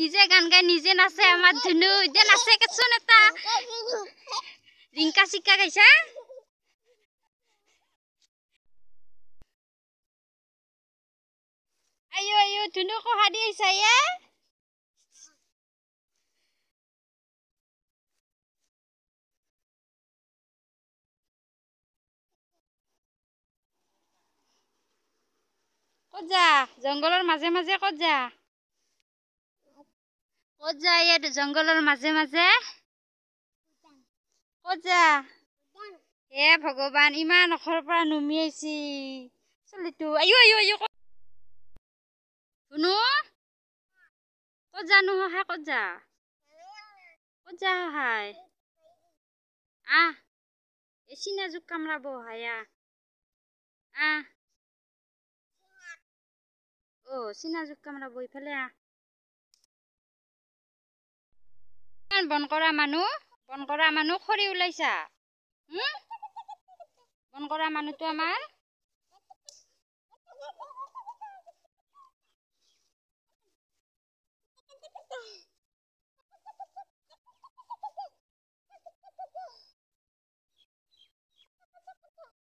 নিজে গান গাই নিজে নাচে আমার ধুনু এতিয়া নাচে কেচোন এটা ৰিংকা চিকা গাইছা আইঅ আইঅ ধুনু সহা দি আহিছা ইয়ে ক'ত যা জংঘলৰ মাজে মাজে ক'ত যা ক'ত যায় ইয়াত জংঘলৰ মাজে মাজে ক'ত যা হে ভগৱান ইমান অসৰ পৰা নুমিয়াইছি চলিটো আইঅ আইঅ আইঅ ক'ত শুনো ক'ত জানো সহায় ক'ত যা ক'ত যা সহায় আহ এই চিনাযোগ কামৰাব সহায়া আহ অ' চিনাযোগ কামৰাব ইফালে আহ বন কৰা মানুহ বন কৰা মানুহ খৰি ওলাইছা বন কৰা মানুহটো আমাৰ